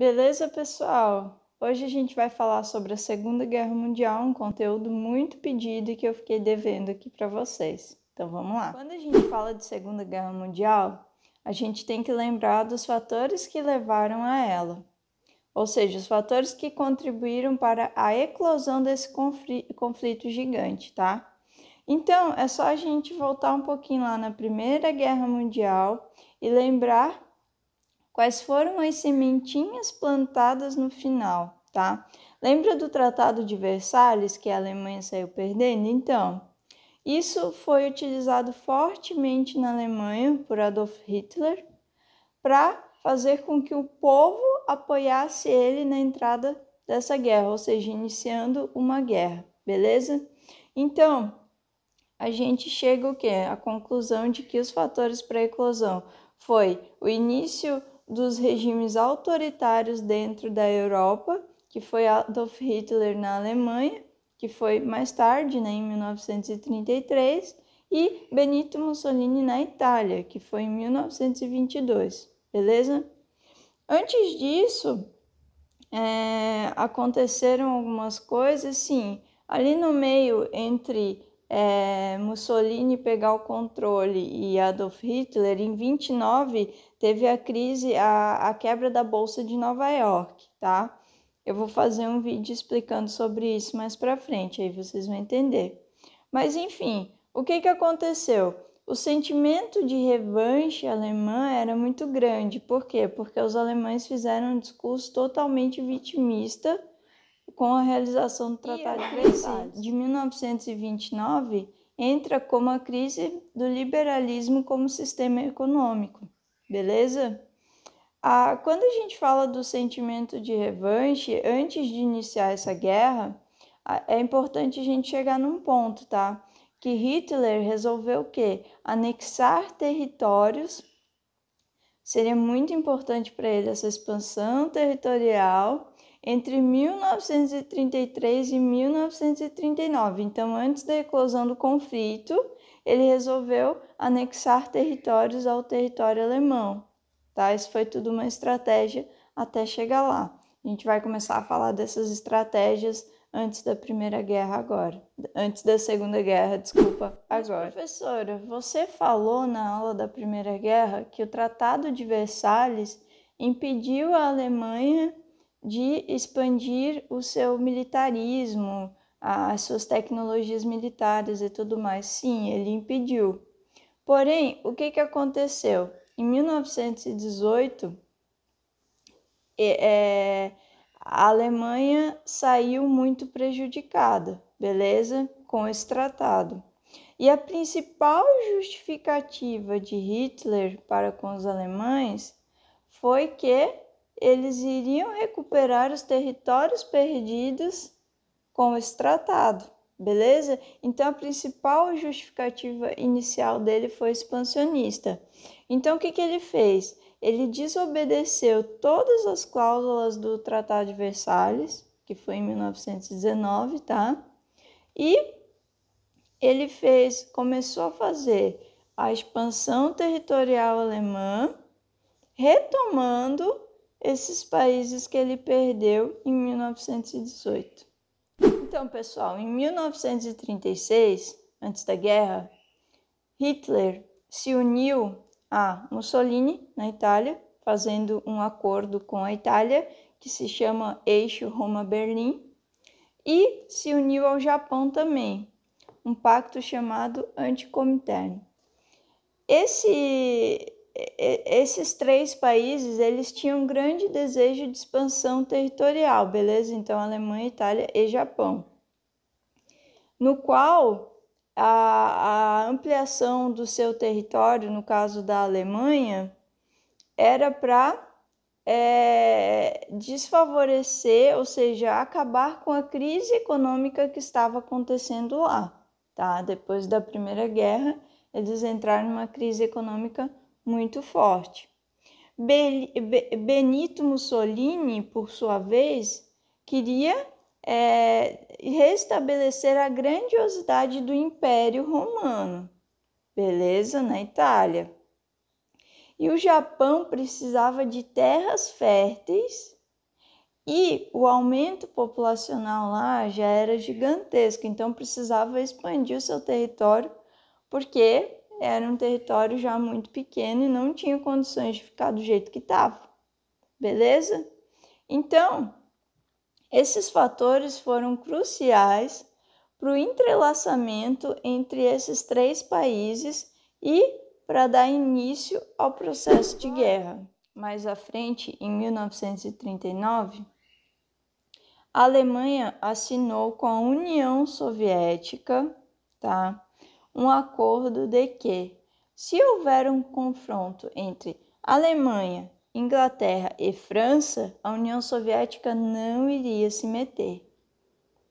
Beleza, pessoal? Hoje a gente vai falar sobre a Segunda Guerra Mundial, um conteúdo muito pedido e que eu fiquei devendo aqui para vocês. Então vamos lá. Quando a gente fala de Segunda Guerra Mundial, a gente tem que lembrar dos fatores que levaram a ela, ou seja, os fatores que contribuíram para a eclosão desse conflito gigante, tá? Então, é só a gente voltar um pouquinho lá na Primeira Guerra Mundial e lembrar quais foram as sementinhas plantadas no final, tá? Lembra do Tratado de Versalhes que a Alemanha saiu perdendo? Então, isso foi utilizado fortemente na Alemanha por Adolf Hitler para fazer com que o povo apoiasse ele na entrada dessa guerra, ou seja, iniciando uma guerra, beleza? Então, a gente chega o quê? A conclusão de que os fatores para a eclosão foi o início dos regimes autoritários dentro da Europa, que foi Adolf Hitler na Alemanha, que foi mais tarde, né, em 1933, e Benito Mussolini na Itália, que foi em 1922, beleza? Antes disso, é, aconteceram algumas coisas, sim. Ali no meio, entre é, Mussolini pegar o controle e Adolf Hitler, em 29, teve a crise, a, a quebra da bolsa de Nova York, tá? Eu vou fazer um vídeo explicando sobre isso mais para frente, aí vocês vão entender. Mas enfim, o que, que aconteceu? O sentimento de revanche alemã era muito grande. Por quê? Porque os alemães fizeram um discurso totalmente vitimista com a realização do Tratado de é Versalhes. De 1929, entra como a crise do liberalismo como sistema econômico beleza? Ah, quando a gente fala do sentimento de revanche, antes de iniciar essa guerra, é importante a gente chegar num ponto, tá? Que Hitler resolveu o quê? Anexar territórios. Seria muito importante para ele essa expansão territorial entre 1933 e 1939, então antes da eclosão do conflito ele resolveu anexar territórios ao território alemão. Tá? Isso foi tudo uma estratégia até chegar lá. A gente vai começar a falar dessas estratégias antes da Primeira Guerra agora, antes da Segunda Guerra, desculpa, agora. Mas, professora, você falou na aula da Primeira Guerra que o Tratado de Versalhes impediu a Alemanha de expandir o seu militarismo, as suas tecnologias militares e tudo mais. Sim, ele impediu. Porém, o que, que aconteceu? Em 1918, é, a Alemanha saiu muito prejudicada, beleza? Com esse tratado. E a principal justificativa de Hitler para com os alemães foi que eles iriam recuperar os territórios perdidos com esse tratado, beleza? Então a principal justificativa inicial dele foi expansionista. Então o que, que ele fez? Ele desobedeceu todas as cláusulas do Tratado de Versalhes, que foi em 1919, tá? E ele fez, começou a fazer a expansão territorial alemã, retomando esses países que ele perdeu em 1918. Então, pessoal, em 1936, antes da guerra, Hitler se uniu a Mussolini na Itália, fazendo um acordo com a Itália que se chama Eixo Roma-Berlim, e se uniu ao Japão também, um pacto chamado anticomitérnio. Esse esses três países eles tinham um grande desejo de expansão territorial, beleza? Então Alemanha, Itália e Japão, no qual a, a ampliação do seu território, no caso da Alemanha, era para é, desfavorecer, ou seja, acabar com a crise econômica que estava acontecendo lá, tá? Depois da Primeira Guerra, eles entraram numa crise econômica muito forte. Benito Mussolini, por sua vez, queria é, restabelecer a grandiosidade do Império Romano, beleza, na Itália. E o Japão precisava de terras férteis e o aumento populacional lá já era gigantesco, então precisava expandir o seu território, porque era um território já muito pequeno e não tinha condições de ficar do jeito que estava. Beleza? Então, esses fatores foram cruciais para o entrelaçamento entre esses três países e para dar início ao processo de guerra. Mais à frente, em 1939, a Alemanha assinou com a União Soviética, tá? um acordo de que, se houver um confronto entre Alemanha, Inglaterra e França, a União Soviética não iria se meter.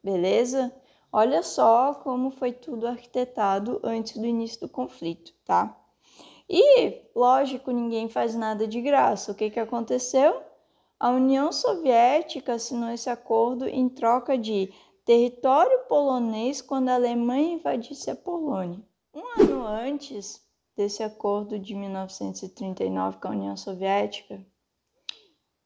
Beleza? Olha só como foi tudo arquitetado antes do início do conflito, tá? E, lógico, ninguém faz nada de graça. O que, que aconteceu? A União Soviética assinou esse acordo em troca de território polonês quando a Alemanha invadisse a Polônia. Um ano antes desse acordo de 1939 com a União Soviética,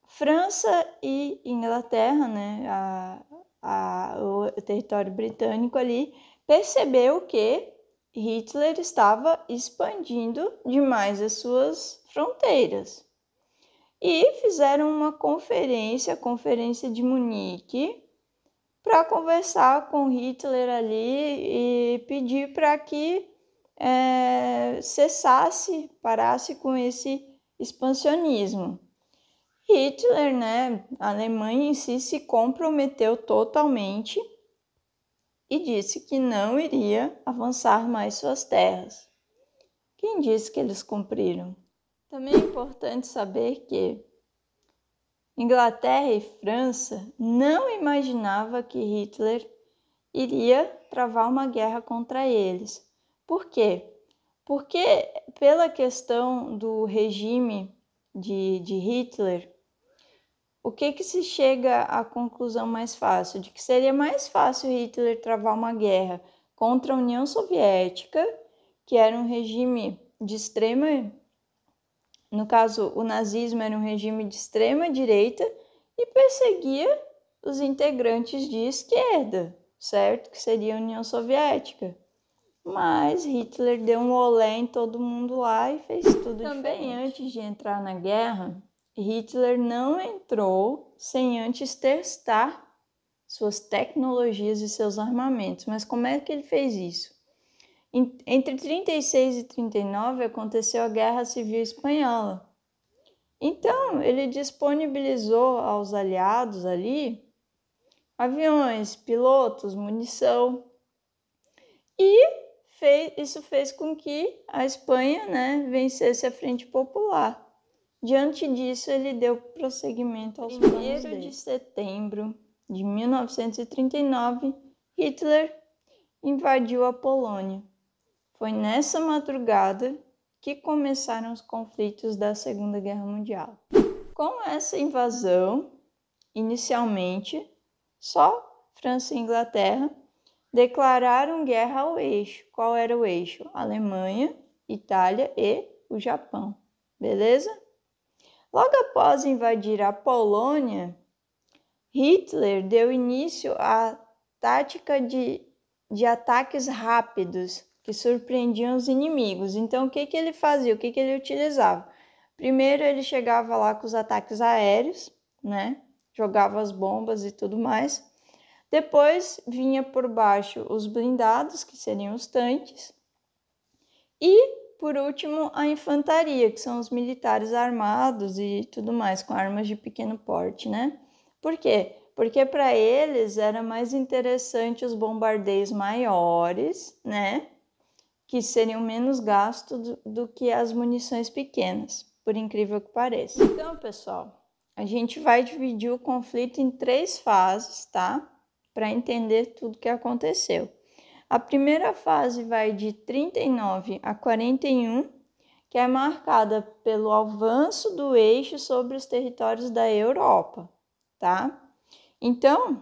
França e Inglaterra, né, a, a, o território britânico ali, percebeu que Hitler estava expandindo demais as suas fronteiras. E fizeram uma conferência, a Conferência de Munique, para conversar com Hitler ali e pedir para que é, cessasse, parasse com esse expansionismo. Hitler, né, a Alemanha em si se comprometeu totalmente e disse que não iria avançar mais suas terras. Quem disse que eles cumpriram? Também é importante saber que Inglaterra e França não imaginava que Hitler iria travar uma guerra contra eles. Por quê? Porque pela questão do regime de, de Hitler, o que, que se chega à conclusão mais fácil? De que seria mais fácil Hitler travar uma guerra contra a União Soviética, que era um regime de extrema no caso, o nazismo era um regime de extrema direita e perseguia os integrantes de esquerda, certo? Que seria a União Soviética. Mas Hitler deu um olé em todo mundo lá e fez tudo Também diferente. antes de entrar na guerra, Hitler não entrou sem antes testar suas tecnologias e seus armamentos. Mas como é que ele fez isso? Entre 36 e 39 aconteceu a Guerra Civil Espanhola. Então, ele disponibilizou aos aliados ali aviões, pilotos, munição. E fez, isso fez com que a Espanha né, vencesse a Frente Popular. Diante disso, ele deu prosseguimento aos 1 planos. de setembro de 1939, Hitler invadiu a Polônia. Foi nessa madrugada que começaram os conflitos da Segunda Guerra Mundial. Com essa invasão, inicialmente, só França e Inglaterra declararam guerra ao eixo. Qual era o eixo? Alemanha, Itália e o Japão. Beleza? Logo após invadir a Polônia, Hitler deu início à tática de, de ataques rápidos que surpreendiam os inimigos. Então, o que, que ele fazia? O que, que ele utilizava? Primeiro, ele chegava lá com os ataques aéreos, né? Jogava as bombas e tudo mais. Depois vinha por baixo os blindados, que seriam os tanques. E, por último, a infantaria, que são os militares armados e tudo mais, com armas de pequeno porte, né? Por quê? Porque para eles era mais interessante os bombardeios maiores, né? que seriam menos gastos do, do que as munições pequenas, por incrível que pareça. Então, pessoal, a gente vai dividir o conflito em três fases, tá? Para entender tudo que aconteceu. A primeira fase vai de 39 a 41, que é marcada pelo avanço do eixo sobre os territórios da Europa, tá? Então,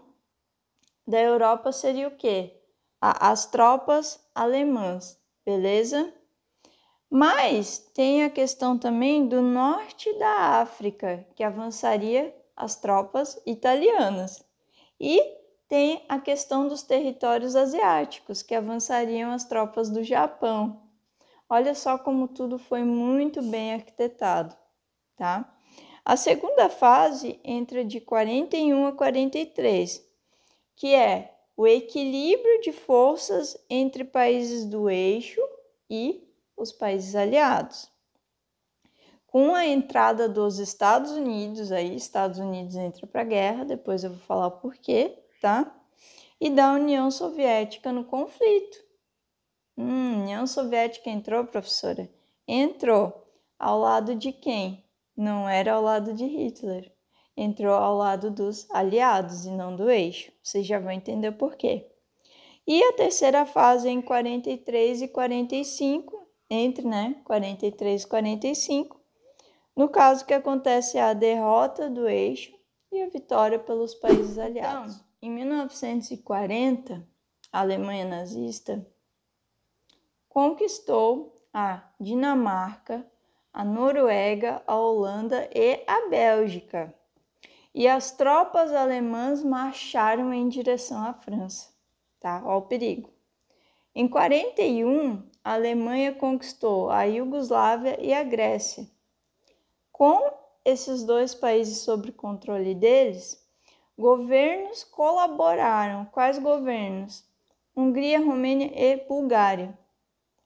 da Europa seria o quê? as tropas alemãs beleza? Mas tem a questão também do norte da África, que avançaria as tropas italianas. E tem a questão dos territórios asiáticos, que avançariam as tropas do Japão. Olha só como tudo foi muito bem arquitetado, tá? A segunda fase entra de 41 a 43, que é o equilíbrio de forças entre países do eixo e os países aliados. Com a entrada dos Estados Unidos, aí Estados Unidos entra para a guerra, depois eu vou falar o porquê, tá? E da União Soviética no conflito. Hum, União Soviética entrou, professora? Entrou. Ao lado de quem? Não era ao lado de Hitler entrou ao lado dos aliados e não do eixo. Vocês já vão entender por quê. E a terceira fase é em 43 e 45, entre né, 43 e 45, no caso que acontece é a derrota do eixo e a vitória pelos países aliados. Então, em 1940, a Alemanha nazista conquistou a Dinamarca, a Noruega, a Holanda e a Bélgica e as tropas alemãs marcharam em direção à França, tá? Olha o perigo. Em 41, a Alemanha conquistou a Iugoslávia e a Grécia. Com esses dois países sob controle deles, governos colaboraram. Quais governos? Hungria, Romênia e Bulgária.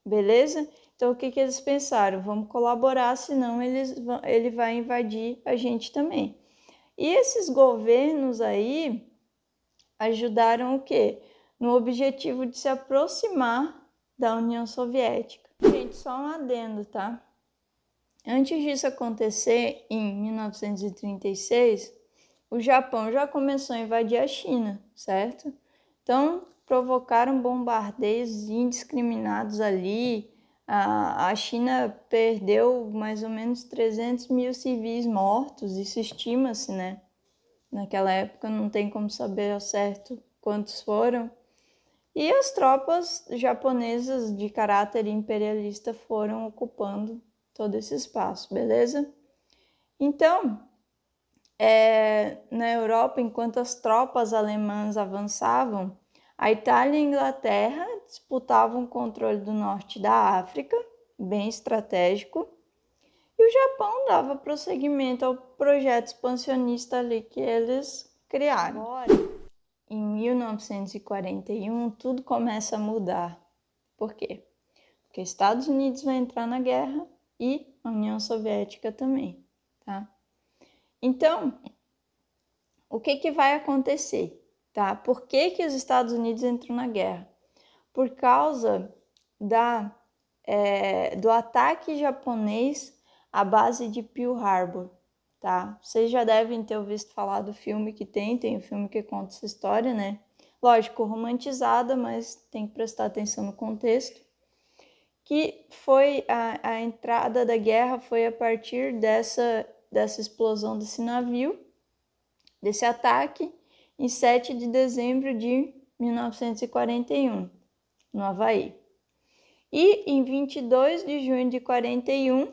Beleza? Então o que, que eles pensaram? Vamos colaborar, senão eles, ele vai invadir a gente também. E esses governos aí ajudaram o quê? No objetivo de se aproximar da União Soviética. Gente, só um adendo, tá? Antes disso acontecer, em 1936, o Japão já começou a invadir a China, certo? Então, provocaram bombardeios indiscriminados ali, a, China perdeu mais ou menos 300 mil civis mortos, isso estima-se, né? Naquela época não tem como saber ao certo quantos foram. E as tropas japonesas de caráter imperialista foram ocupando todo esse espaço, beleza? Então, é, na Europa, enquanto as tropas alemãs avançavam, a Itália e a Inglaterra disputavam o controle do norte da África, bem estratégico, e o Japão dava prosseguimento ao projeto expansionista ali que eles criaram. Agora, em 1941, tudo começa a mudar. Por quê? Porque Estados Unidos vai entrar na guerra e a União Soviética também, tá? Então, o que, que vai acontecer? Tá? Por que, que os Estados Unidos entram na guerra? por causa da, é, do ataque japonês à base de Pearl Harbor. Tá? Vocês já devem ter visto falar do filme que tem, tem o um filme que conta essa história, né? Lógico, romantizada, mas tem que prestar atenção no contexto. Que foi a, a entrada da guerra foi a partir dessa, dessa explosão desse navio, desse ataque, em 7 de dezembro de 1941 no Havaí. E em 22 de junho de 41,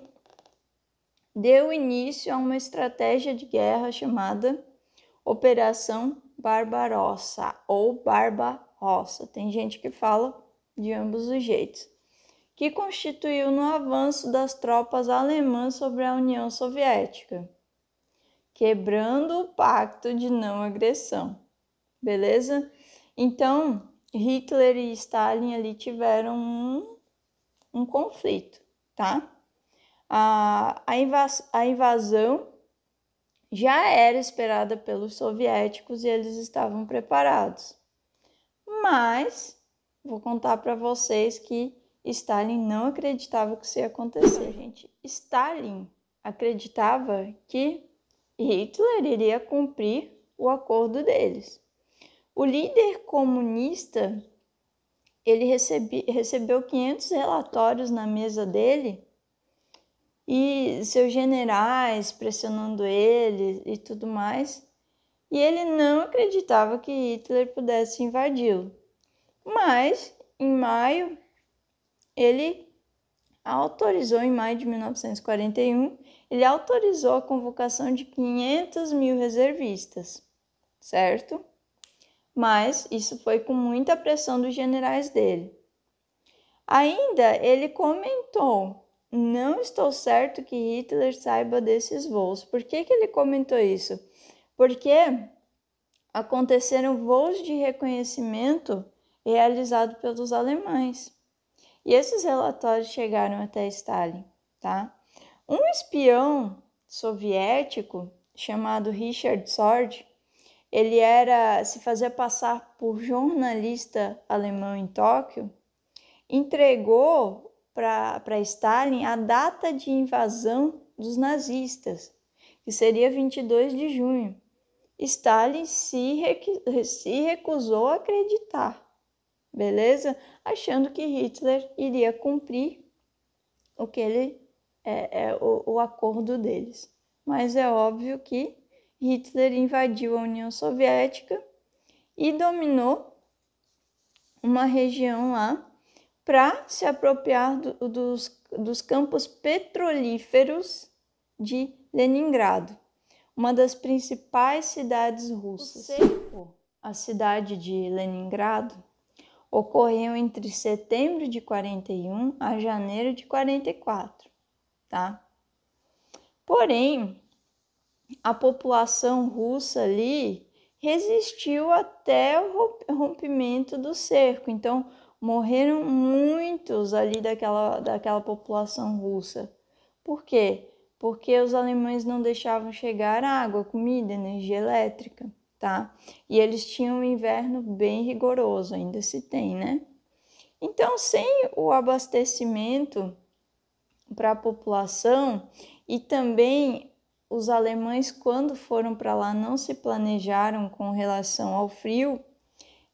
deu início a uma estratégia de guerra chamada Operação Barbarossa ou Barba Rossa Tem gente que fala de ambos os jeitos, que constituiu no avanço das tropas alemãs sobre a União Soviética, quebrando o pacto de não agressão. Beleza? Então, Hitler e Stalin ali tiveram um, um conflito, tá? A, a, invas a invasão já era esperada pelos soviéticos e eles estavam preparados. Mas vou contar para vocês que Stalin não acreditava que isso ia acontecer, gente. Stalin acreditava que Hitler iria cumprir o acordo deles. O líder comunista ele recebi, recebeu 500 relatórios na mesa dele e seus generais pressionando ele e tudo mais. E ele não acreditava que Hitler pudesse invadi-lo. Mas em maio ele autorizou em maio de 1941, ele autorizou a convocação de 500 mil reservistas, certo? mas isso foi com muita pressão dos generais dele. Ainda ele comentou: Não estou certo que Hitler saiba desses voos. Por que, que ele comentou isso? Porque aconteceram voos de reconhecimento realizados pelos alemães. E esses relatórios chegaram até Stalin, tá? Um espião soviético chamado Richard Sord ele era se fazer passar por jornalista alemão em Tóquio, entregou para Stalin a data de invasão dos nazistas, que seria 22 de junho. Stalin se, se recusou a acreditar, beleza? Achando que Hitler iria cumprir o que ele é, é o, o acordo deles. Mas é óbvio que Hitler invadiu a União Soviética e dominou uma região lá para se apropriar do, dos, dos campos petrolíferos de Leningrado, uma das principais cidades russas. A cidade de Leningrado ocorreu entre setembro de 41 a janeiro de 44, tá? Porém, a população russa ali resistiu até o rompimento do cerco. Então, morreram muitos ali daquela, daquela população russa. Por quê? Porque os alemães não deixavam chegar água, comida, energia elétrica, tá? E eles tinham um inverno bem rigoroso, ainda se tem, né? Então, sem o abastecimento para a população e também os alemães, quando foram para lá, não se planejaram com relação ao frio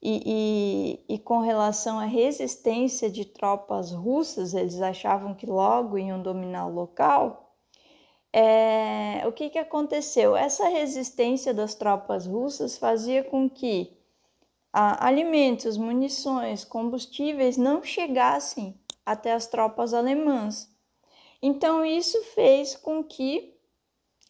e, e, e, com relação à resistência de tropas russas, eles achavam que logo iam dominar o local. É, o que, que aconteceu? Essa resistência das tropas russas fazia com que alimentos, munições, combustíveis não chegassem até as tropas alemãs. Então, isso fez com que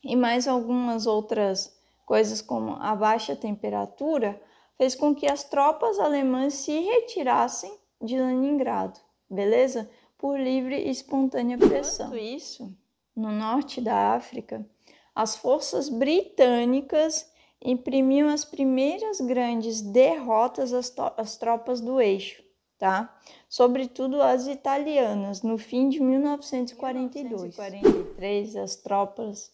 e mais algumas outras coisas, como a baixa temperatura, fez com que as tropas alemãs se retirassem de Leningrado, beleza? Por livre e espontânea pressão. Enquanto isso, no norte da África, as forças britânicas imprimiam as primeiras grandes derrotas às, às tropas do eixo, tá? Sobretudo as italianas, no fim de 1942. 1943, as tropas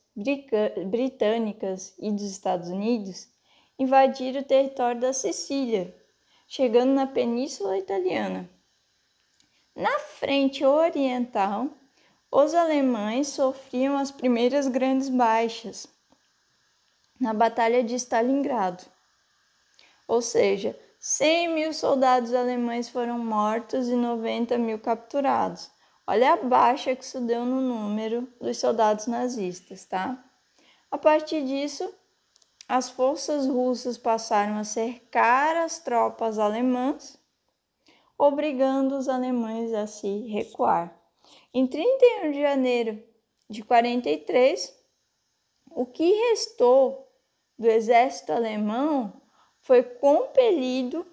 britânicas e dos Estados Unidos invadiram o território da Sicília, chegando na Península Italiana. Na frente oriental, os alemães sofriam as primeiras grandes baixas na Batalha de Stalingrado, ou seja, 100 mil soldados alemães foram mortos e 90 mil capturados. Olha a baixa que isso deu no número dos soldados nazistas, tá? A partir disso, as forças russas passaram a cercar as tropas alemãs, obrigando os alemães a se recuar. Em 31 de janeiro de 43, o que restou do exército alemão foi compelido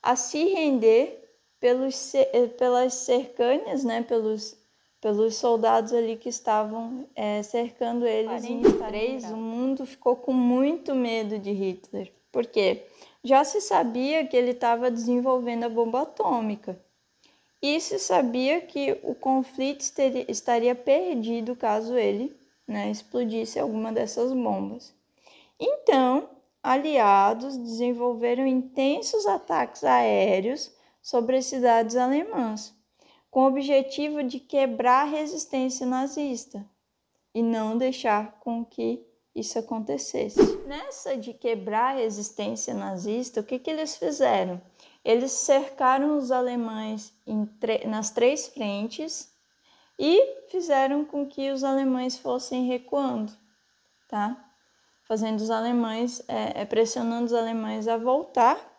a se render pelos, eh, pelas cercanias, né, pelos, pelos soldados ali que estavam é, cercando eles em três, né? o mundo ficou com muito medo de Hitler. Por quê? Já se sabia que ele estava desenvolvendo a bomba atômica. E se sabia que o conflito estaria perdido caso ele né, explodisse alguma dessas bombas. Então, aliados desenvolveram intensos ataques aéreos sobre as cidades alemãs, com o objetivo de quebrar a resistência nazista e não deixar com que isso acontecesse. Nessa de quebrar a resistência nazista, o que, que eles fizeram? Eles cercaram os alemães nas três frentes e fizeram com que os alemães fossem recuando, tá? Fazendo os alemães, é, é pressionando os alemães a voltar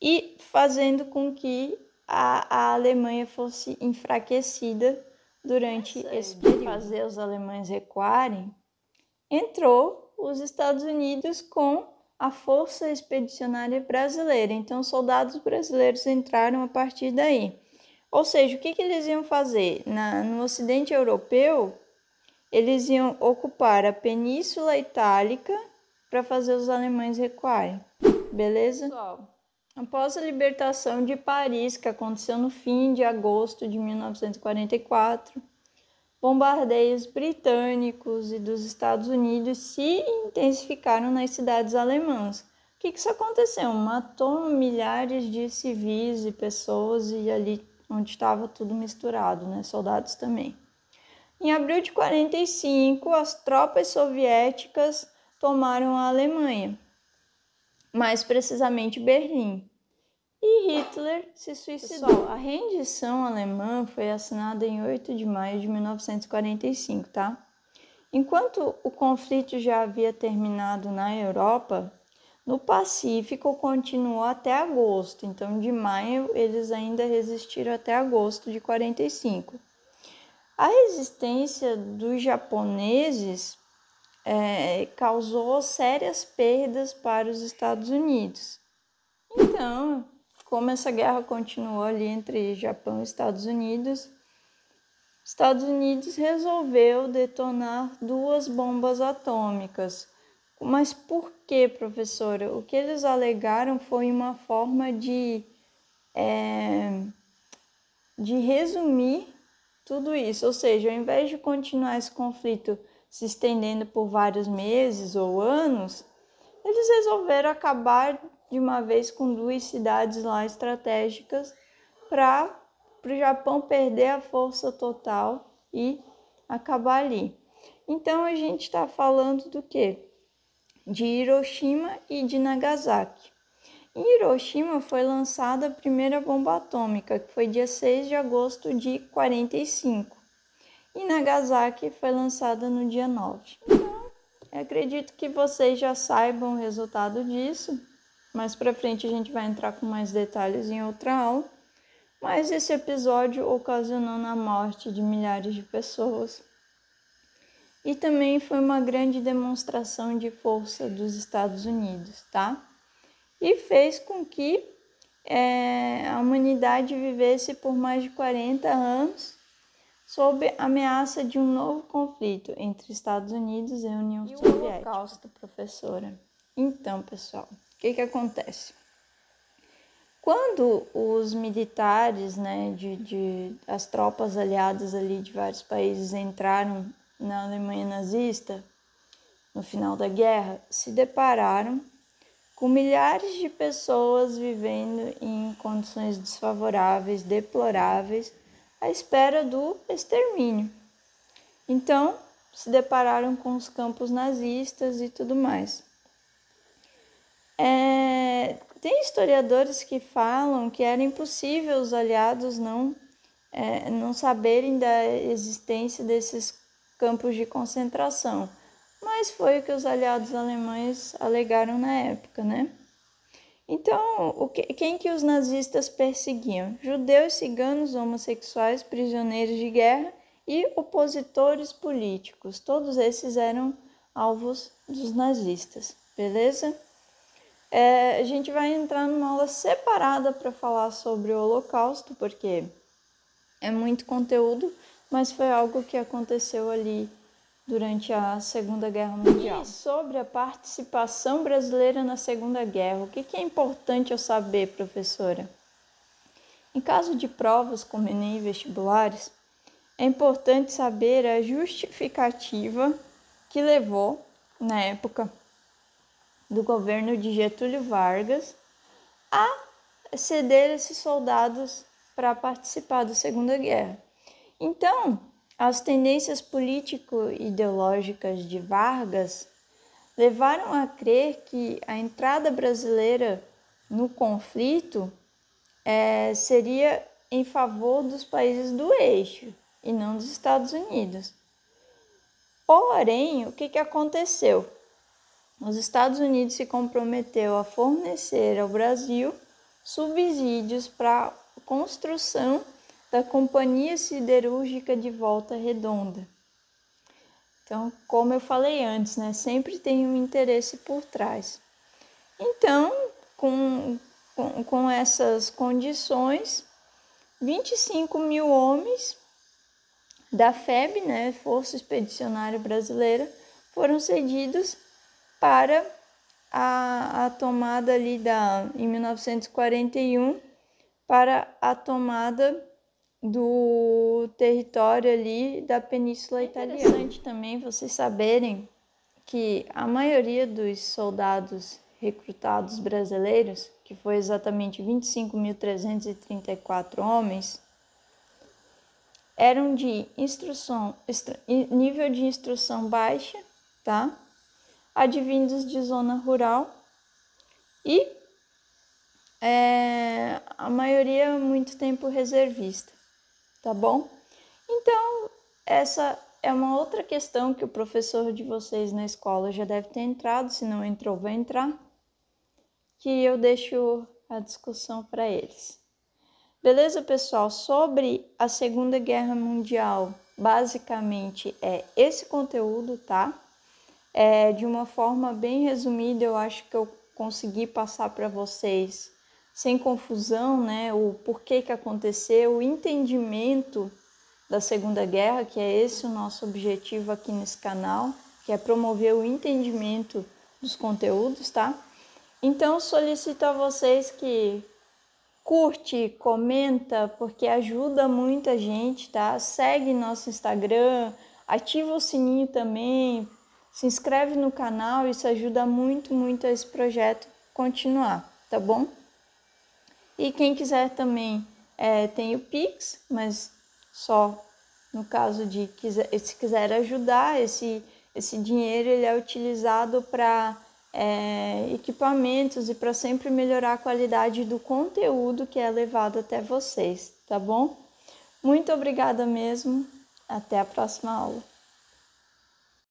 e fazendo com que a, a Alemanha fosse enfraquecida durante Essa esse período. Fazer os alemães recuarem, entrou os Estados Unidos com a Força Expedicionária Brasileira. Então, soldados brasileiros entraram a partir daí. Ou seja, o que, que eles iam fazer? Na, no Ocidente Europeu, eles iam ocupar a Península Itálica para fazer os alemães recuarem. Beleza? Pessoal. Após a libertação de Paris, que aconteceu no fim de agosto de 1944, bombardeios britânicos e dos Estados Unidos se intensificaram nas cidades alemãs. O que, que isso aconteceu? Matou milhares de civis e pessoas e ali onde estava tudo misturado, né? Soldados também. Em abril de 45, as tropas soviéticas tomaram a Alemanha mais precisamente Berlim. E Hitler se suicidou. Pessoal, a rendição alemã foi assinada em 8 de maio de 1945, tá? Enquanto o conflito já havia terminado na Europa, no Pacífico continuou até agosto, então de maio eles ainda resistiram até agosto de 45. A resistência dos japoneses é, causou sérias perdas para os Estados Unidos. Então, como essa guerra continuou ali entre Japão e Estados Unidos, Estados Unidos resolveu detonar duas bombas atômicas. Mas por que, professora? O que eles alegaram foi uma forma de, é, de resumir tudo isso, ou seja, ao invés de continuar esse conflito se estendendo por vários meses ou anos, eles resolveram acabar de uma vez com duas cidades lá estratégicas para o Japão perder a força total e acabar ali. Então a gente está falando do que? De Hiroshima e de Nagasaki. Em Hiroshima foi lançada a primeira bomba atômica, que foi dia 6 de agosto de 1945 e Nagasaki foi lançada no dia 9. Então, eu acredito que vocês já saibam o resultado disso. Mais para frente a gente vai entrar com mais detalhes em outra aula. Mas esse episódio ocasionou a morte de milhares de pessoas. E também foi uma grande demonstração de força dos Estados Unidos, tá? E fez com que é, a humanidade vivesse por mais de 40 anos sob ameaça de um novo conflito entre Estados Unidos e União e Soviética. O holocausto, professora. Então, pessoal, o que, que acontece? Quando os militares, né, de, de, as tropas aliadas ali de vários países entraram na Alemanha nazista, no final da guerra, se depararam com milhares de pessoas vivendo em condições desfavoráveis, deploráveis, à espera do extermínio. Então, se depararam com os campos nazistas e tudo mais. É, tem historiadores que falam que era impossível os aliados não, é, não saberem da existência desses campos de concentração, mas foi o que os aliados alemães alegaram na época, né? Então, o que, quem que os nazistas perseguiam? Judeus, ciganos, homossexuais, prisioneiros de guerra e opositores políticos. Todos esses eram alvos dos nazistas, beleza? É, a gente vai entrar numa aula separada para falar sobre o Holocausto, porque é muito conteúdo, mas foi algo que aconteceu ali durante a Segunda Guerra Mundial. E sobre a participação brasileira na Segunda Guerra, o que, é importante eu saber, professora? Em caso de provas como Enem e vestibulares, é importante saber a justificativa que levou, na época do governo de Getúlio Vargas, a ceder esses soldados para participar da Segunda Guerra. Então, as tendências político-ideológicas de Vargas levaram a crer que a entrada brasileira no conflito é, seria em favor dos países do eixo e não dos Estados Unidos. Porém, o que, que aconteceu? Os Estados Unidos se comprometeu a fornecer ao Brasil subsídios para construção da Companhia Siderúrgica de Volta Redonda. Então, como eu falei antes, né, sempre tem um interesse por trás. Então, com, com, com essas condições, 25 mil homens da FEB, né, Força Expedicionária Brasileira, foram cedidos para a, a tomada ali da, em 1941, para a tomada do território ali da Península é Italiana. interessante também vocês saberem que a maioria dos soldados recrutados brasileiros, que foi exatamente 25.334 homens, eram de instrução, nível de instrução baixa, tá? Advindos de zona rural e é, a maioria muito tempo reservista tá bom? Então, essa é uma outra questão que o professor de vocês na escola já deve ter entrado, se não entrou, vai entrar, que eu deixo a discussão para eles. Beleza, pessoal? Sobre a Segunda Guerra Mundial, basicamente é esse conteúdo, tá? É, de uma forma bem resumida, eu acho que eu consegui passar para vocês sem confusão, né, o porquê que aconteceu, o entendimento da Segunda Guerra, que é esse o nosso objetivo aqui nesse canal, que é promover o entendimento dos conteúdos, tá? Então solicito a vocês que curte, comenta, porque ajuda muita gente, tá? Segue nosso Instagram, ativa o sininho também, se inscreve no canal, isso ajuda muito, muito a esse projeto continuar, tá bom? E quem quiser também é, tem o Pix, mas só no caso de quiser, se quiser ajudar, esse, esse dinheiro ele é utilizado para é, equipamentos e para sempre melhorar a qualidade do conteúdo que é levado até vocês, tá bom? Muito obrigada mesmo, até a próxima aula.